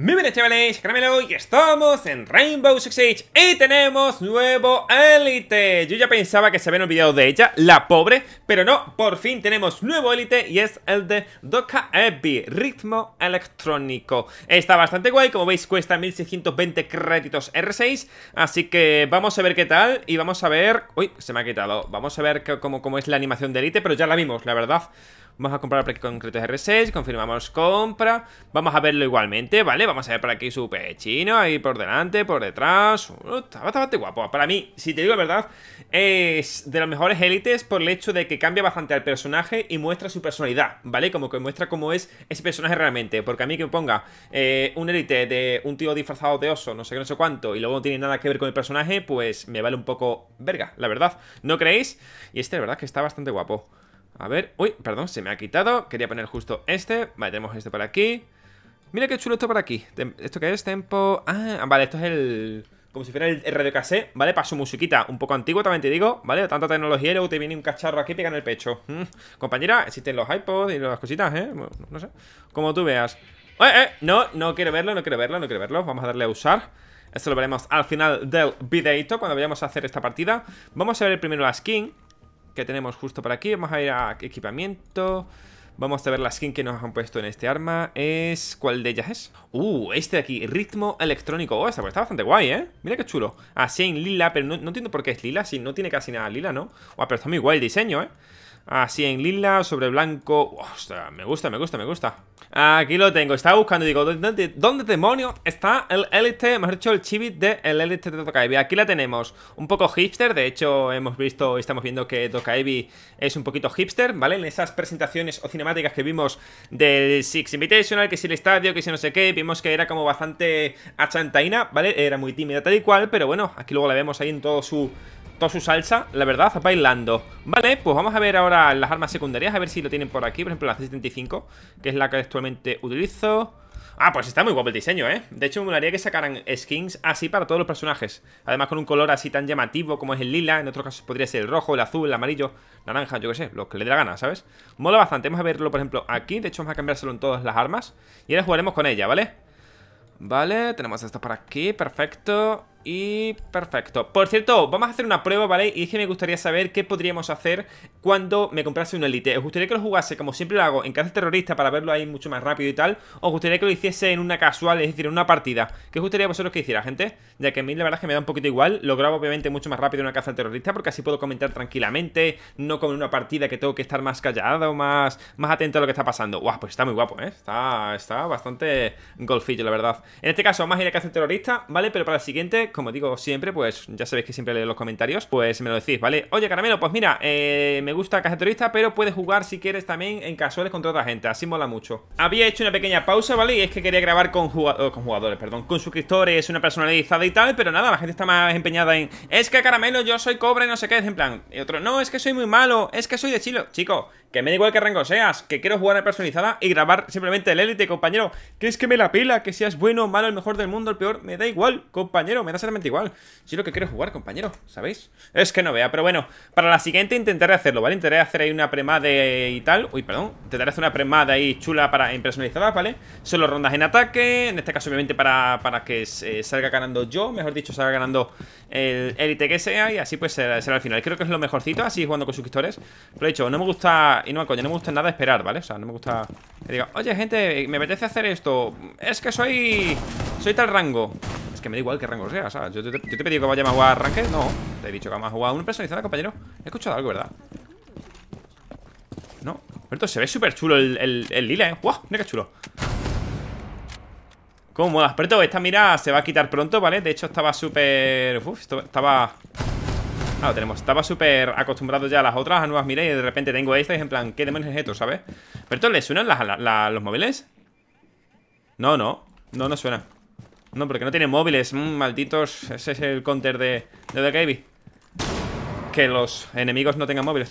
Muy chavales, Caramelo y estamos en Rainbow Six Siege y tenemos nuevo élite. Yo ya pensaba que se habían olvidado de ella, la pobre, pero no, por fin tenemos nuevo élite y es el de Doka Ebi, ritmo electrónico. Está bastante guay, como veis cuesta 1620 créditos R6, así que vamos a ver qué tal y vamos a ver... Uy, se me ha quitado, vamos a ver cómo, cómo es la animación de élite, pero ya la vimos, la verdad. Vamos a comprar para concretos R6, confirmamos compra. Vamos a verlo igualmente, ¿vale? Vamos a ver por aquí su chino, ahí por delante, por detrás. Uh, está bastante guapo. Para mí, si te digo la verdad, es de los mejores élites por el hecho de que cambia bastante al personaje y muestra su personalidad, ¿vale? Como que muestra cómo es ese personaje realmente. Porque a mí que ponga eh, un élite de un tío disfrazado de oso, no sé qué, no sé cuánto, y luego no tiene nada que ver con el personaje, pues me vale un poco verga, la verdad. ¿No creéis? Y este, la verdad, que está bastante guapo. A ver, uy, perdón, se me ha quitado Quería poner justo este, vale, tenemos este por aquí Mira qué chulo esto por aquí ¿Esto qué es? Tempo... Ah, vale, esto es el... Como si fuera el radio ¿vale? Para su musiquita, un poco antiguo también te digo, ¿vale? Tanta tecnología y luego te viene un cacharro aquí y pega en el pecho mm. Compañera, existen los iPods y las cositas, ¿eh? no sé, como tú veas eh, eh, no, no quiero verlo, no quiero verlo, no quiero verlo Vamos a darle a usar Esto lo veremos al final del videito Cuando vayamos a hacer esta partida Vamos a ver primero la skin que tenemos justo por aquí. Vamos a ir a equipamiento. Vamos a ver la skin que nos han puesto en este arma. Es... ¿Cuál de ellas es? Uh, este de aquí. Ritmo electrónico. Oh, esta pues está bastante guay, ¿eh? Mira qué chulo. Así ah, en lila, pero no, entiendo por qué es lila. Si no tiene casi nada lila, ¿no? wow pero está muy guay el diseño, ¿eh? Así en lila, sobre blanco. me gusta, me gusta, me gusta. Aquí lo tengo, estaba buscando y digo, ¿dónde, demonio está el Elite? Mejor dicho, el chivit de el Elite de Tokaibi Aquí la tenemos, un poco hipster De hecho, hemos visto, y estamos viendo que Tokaibi es un poquito hipster, ¿vale? En esas presentaciones o cinemáticas que vimos del Six Invitational Que si el estadio, que si no sé qué Vimos que era como bastante achantaina, ¿vale? Era muy tímida tal y cual, pero bueno, aquí luego la vemos ahí en todo su toda su salsa, la verdad, bailando. Vale, pues vamos a ver ahora las armas secundarias, a ver si lo tienen por aquí. Por ejemplo, la C75, que es la que actualmente utilizo. Ah, pues está muy guapo el diseño, ¿eh? De hecho, me gustaría que sacaran skins así para todos los personajes. Además, con un color así tan llamativo como es el lila. En otros casos podría ser el rojo, el azul, el amarillo, naranja, yo qué sé, lo que le dé la gana, ¿sabes? Mola bastante. Vamos a verlo, por ejemplo, aquí. De hecho, vamos a cambiárselo en todas las armas. Y ahora jugaremos con ella, ¿vale? Vale, tenemos esto por aquí, perfecto. Y perfecto. Por cierto, vamos a hacer una prueba, ¿vale? Y es que me gustaría saber qué podríamos hacer cuando me comprase un Elite. ¿Os gustaría que lo jugase, como siempre lo hago, en caza terrorista para verlo ahí mucho más rápido y tal? ¿Os gustaría que lo hiciese en una casual, es decir, en una partida? ¿Qué os gustaría vosotros que hiciera, gente? Ya que a mí la verdad es que me da un poquito igual. Lo grabo obviamente mucho más rápido en una caza terrorista porque así puedo comentar tranquilamente, no como en una partida que tengo que estar más callado, más, más atento a lo que está pasando. ¡Guau! Pues está muy guapo, ¿eh? Está, está bastante golfillo, la verdad. En este caso, más a ir a caza terrorista, ¿vale? Pero para el siguiente como digo siempre, pues ya sabéis que siempre leo los comentarios, pues me lo decís, ¿vale? Oye, Caramelo, pues mira, eh, me gusta Caja turista. pero puedes jugar si quieres también en casuales contra otra gente, así mola mucho. Había hecho una pequeña pausa, ¿vale? Y es que quería grabar con, oh, con jugadores, perdón, con suscriptores, una personalizada y tal, pero nada, la gente está más empeñada en, es que Caramelo, yo soy cobre, no sé qué, es en plan, y otro, no, es que soy muy malo, es que soy de chilo, chico, que me da igual que rango seas, que quiero jugar a personalizada y grabar simplemente el élite, compañero, que es que me la pila, que seas bueno, malo, el mejor del mundo, el peor, me da igual, compañero, me das igual. Si lo que quiero jugar, compañero, ¿sabéis? Es que no vea, pero bueno, para la siguiente intentaré hacerlo, ¿vale? Intentaré hacer ahí una premada y tal. Uy, perdón. Intentaré hacer una premada ahí chula para impersonalizar, ¿vale? Solo rondas en ataque. En este caso, obviamente, para, para que eh, salga ganando yo. Mejor dicho, salga ganando el élite que sea. Y así pues será, al el final. Creo que es lo mejorcito, así jugando con suscriptores. Pero he dicho, no me gusta. Y no me coño, no me gusta nada esperar, ¿vale? O sea, no me gusta. Que diga, oye, gente, me apetece hacer esto. Es que soy. Soy tal rango. Es que me da igual qué rango sea, o Yo, yo, te, he pedido que vayamos a jugar Ranked, no. Te he dicho que vamos a jugar un personalizado, compañero. He escuchado algo, ¿verdad? No. esto se ve súper chulo el, el, lila, ¿eh? ¡Wow! Mira qué chulo. ¿Cómo Pero Pero esta mira se va a quitar pronto, ¿vale? De hecho, estaba súper... Uf, estaba... Ah, lo tenemos. Estaba súper acostumbrado ya a las otras, a nuevas miras y de repente tengo esta y en plan, ¿qué demonios es esto, sabes? esto, ¿le suenan los móviles? No, no. No, no suena. No, porque no tiene móviles. Mm, malditos. Ese es el counter de, de The Que los enemigos no tengan móviles.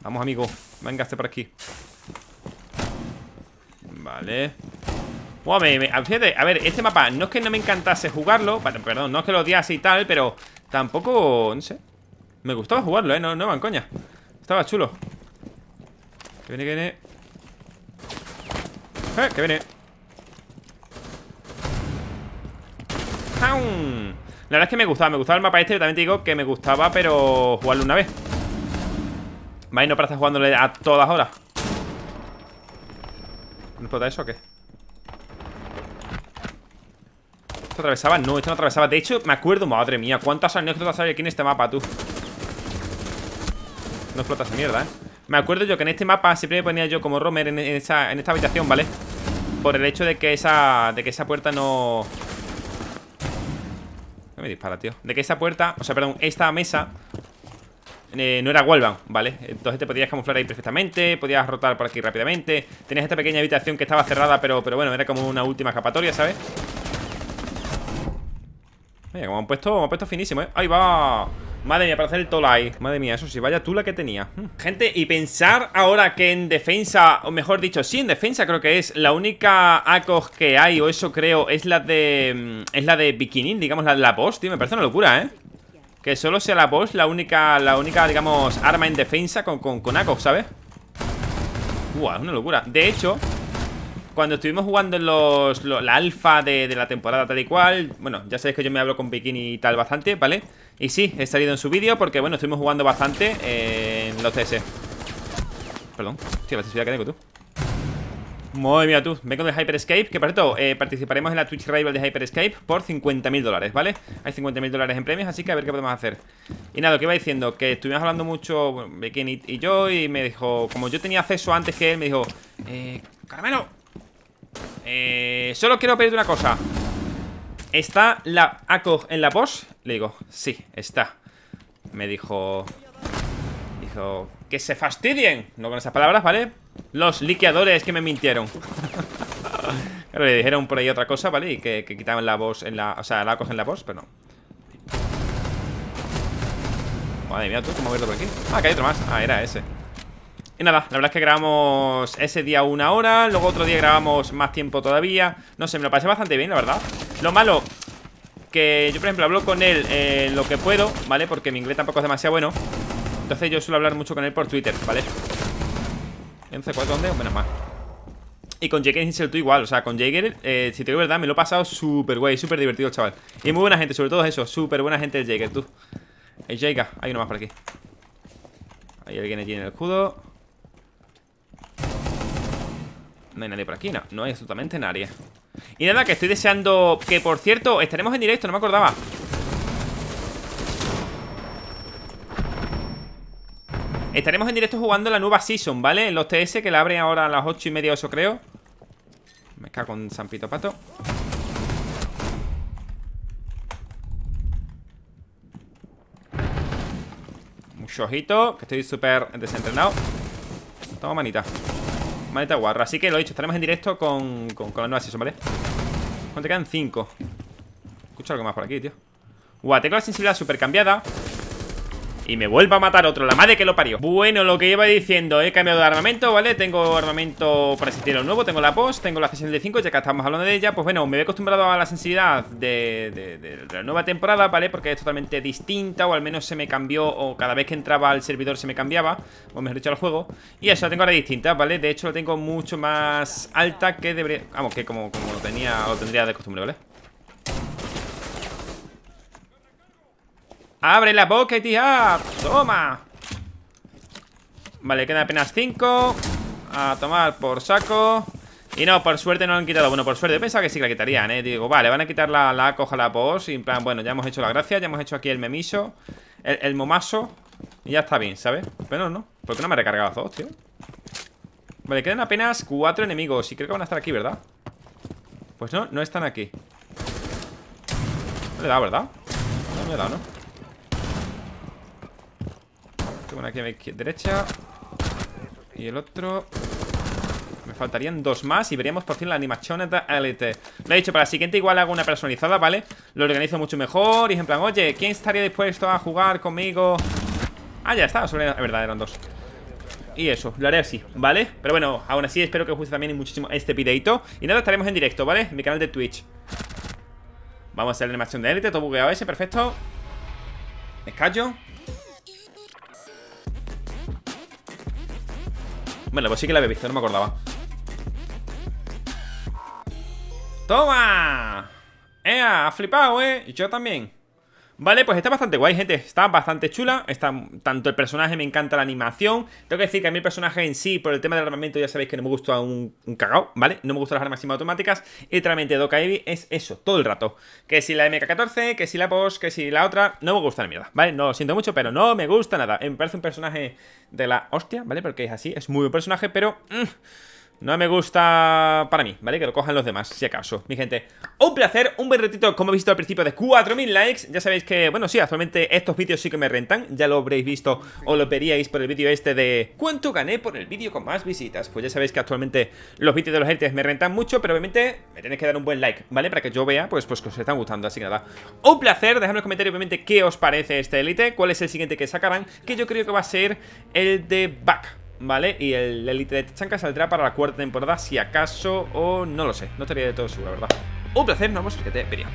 Vamos, amigo. Venga, este por aquí. Vale. Ah, a ver, este mapa no es que no me encantase jugarlo. Perdón, no es que lo odiase y tal, pero tampoco. No sé. Me gustaba jugarlo, ¿eh? No, no van, coña. Estaba chulo. Que viene, que viene. Eh, ¡Que viene! La verdad es que me gustaba, me gustaba el mapa este Yo también te digo que me gustaba, pero jugarlo una vez y no para estar jugándole a todas horas ¿No explota eso o qué? ¿Esto atravesaba? No, esto no atravesaba De hecho, me acuerdo, madre mía ¿Cuántas anécdotas hay aquí en este mapa, tú? No explota esa mierda, ¿eh? Me acuerdo yo que en este mapa siempre me ponía yo como Romer en, esa, en esta habitación, ¿vale? vale por el hecho de que esa. De que esa puerta no. No me dispara, tío. De que esa puerta. O sea, perdón, esta mesa. Eh, no era wallbang ¿vale? Entonces te podías camuflar ahí perfectamente, podías rotar por aquí rápidamente. Tenías esta pequeña habitación que estaba cerrada, pero, pero bueno, era como una última escapatoria, ¿sabes? Mira, como han puesto, puesto finísimo, ¿eh? Ahí va. Madre mía, para hacer el tolai Madre mía, eso sí, vaya tú la que tenía Gente, y pensar ahora que en defensa O mejor dicho, sí, en defensa creo que es La única ACOG que hay, o eso creo Es la de... Mm, es la de Bikini, digamos, la de la boss, tío, me parece una locura, ¿eh? Que solo sea la boss la única, la única digamos, arma en defensa con, con, con ACOG, ¿sabes? Guau, es una locura De hecho, cuando estuvimos jugando en los, la alfa de, la temporada tal y cual, bueno, ya sabéis que yo me hablo con Bikini y tal bastante, ¿vale? Y sí, he salido en su vídeo porque, bueno, estuvimos jugando bastante en los CS. Perdón, tío, la necesidad que tengo tú. Muy bien, tú, vengo de Hyperscape Que por cierto, eh, participaremos en la Twitch Rival de Hyperscape Por 50.000 dólares, ¿vale? Hay 50.000 dólares en premios, así que a ver qué podemos hacer Y nada, lo que iba diciendo Que estuvimos hablando mucho Bikini y, y, yo Y me dijo, como yo tenía acceso antes que él Me dijo, eh, Caramelo, eh, solo quiero pedirte una cosa. ¿Está la ACOG en la pos? Le digo, sí, está. Me dijo... Dijo, que se fastidien. No con esas palabras, ¿vale? Los liqueadores que me mintieron. le dijeron por ahí otra cosa, ¿vale? Y que, quitaban la voz en la... O sea, la cogen en la voz, pero no. Madre mía, tú, ¿cómo verlo por aquí? Ah, que hay otro más. Ah, era ese. Y nada, la verdad es que grabamos ese día una hora Luego otro día grabamos más tiempo todavía No sé, me lo pasé bastante bien, la verdad Lo malo, que yo por ejemplo hablo con él eh, lo que puedo, ¿vale? Porque mi inglés tampoco es demasiado bueno Entonces yo suelo hablar mucho con él por Twitter, ¿vale? En C4 dónde, menos mal y con Jake Hinsel tú igual, o sea, con Jager eh, si te digo verdad, me lo he pasado súper guay, súper divertido, chaval. Y muy buena gente, sobre todo eso, súper buena gente el Jager tú. El eh, Jake, hay uno más por aquí. Hay alguien allí en el escudo. No hay nadie por aquí, no, no hay absolutamente nadie Y nada, que estoy deseando Que por cierto, estaremos en directo, no me acordaba Estaremos en directo jugando la nueva Season, ¿vale? En los TS, que la abren ahora a las 8 y media, eso creo Me cago en San Pito Pato Mucho ojito, que estoy súper desentrenado Toma manita Maleta guarra. Así que lo he dicho, estaremos en directo con, con, con la nueva season, ¿vale? ¿Cuánto quedan? 5 Escucha algo más por aquí, tío Guau, tengo la sensibilidad super cambiada y me vuelva a matar otro La madre que lo parió Bueno, lo que iba diciendo He cambiado de armamento, ¿vale? Tengo armamento para lo nuevo Tengo la post, tengo la de 5 Ya que estamos hablando de ella Pues bueno, me he acostumbrado a la sensibilidad de, la nueva temporada, ¿vale? Porque es totalmente distinta O al menos se me cambió O cada vez que entraba al servidor se me cambiaba O mejor dicho, al juego Y eso la tengo ahora distinta, ¿vale? De hecho, la tengo mucho más alta que debería... Vamos, que como, como lo tenía lo tendría de costumbre, ¿vale? ¡Abre la boca y ¡Toma! Vale, quedan apenas cinco A tomar por saco Y no, por suerte no han quitado Bueno, por suerte, pensaba que sí que la quitarían, eh Digo, vale, van a quitar la, coja la coja Y en plan, bueno, ya hemos hecho la gracia Ya hemos hecho aquí el memiso El, momaso Y ya está bien, ¿sabes? Pero no, ¿por qué no me ha recargado dos, tío? Vale, quedan apenas cuatro enemigos Y creo que van a estar aquí, ¿verdad? Pues no, no están aquí No le he dado, ¿verdad? No me he dado, ¿no? Tengo una aquí a mi derecha. Y el otro... Me faltarían dos más y veríamos por fin la animación la élite Lo he dicho, para la siguiente igual hago una personalizada, ¿vale? Lo organizo mucho mejor y en plan, oye, ¿quién estaría dispuesto a jugar conmigo? Ah, ya está, sobre... es verdad, eran dos y eso, lo haré así, ¿vale? Pero bueno, aún así espero que os guste también muchísimo este videito Y nada, estaremos en directo, ¿vale? En mi canal de Twitch Vamos a hacer la animación de élite, todo bugueado ese, perfecto Me callo Bueno, pues sí que la había visto, no me acordaba. ¡Toma! ¡Ea! ¡Ha flipado, eh! Y Yo también. Vale, pues está bastante guay, gente. Está bastante chula. Está tanto el personaje, me encanta la animación. Tengo que decir que a mí el personaje en sí, por el tema del armamento, ya sabéis que no me gusta un, cagao, ¿vale? No me gustan las armas automáticas Y literalmente Doca es eso, todo el rato. Que si la MK14, que si la POS, que si la otra. No me gusta la mierda, ¿vale? No lo siento mucho, pero no me gusta nada. Eh, me parece un personaje de la hostia, ¿vale? Porque es así, es muy buen personaje, pero. Mm, no me gusta para mí, ¿vale? Que lo cojan los demás, si acaso Mi gente, un placer, un buen ratito Como he visto al principio de 4.000 likes Ya sabéis que, bueno, sí, actualmente estos vídeos sí que me rentan Ya lo habréis visto o lo veríais por el vídeo este de ¿Cuánto gané por el vídeo con más visitas? Pues ya sabéis que actualmente los vídeos de los élites me rentan mucho Pero obviamente me tenéis que dar un buen like, ¿vale? Para que yo vea, pues, pues que os están gustando Así que nada, un placer, dejadme en los comentarios obviamente qué os parece este Elite Cuál es el siguiente que sacarán Que yo creo que va a ser el de Back ¿vale? Y el Elite de Tachanka saldrá para la cuarta temporada, si acaso, o no lo sé. No estaría de todo seguro, la verdad. Un placer, nos vemos que te vería.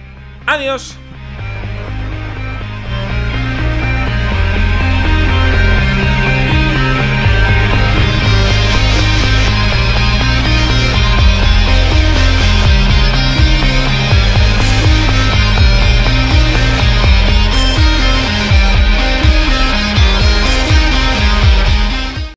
¡Adiós!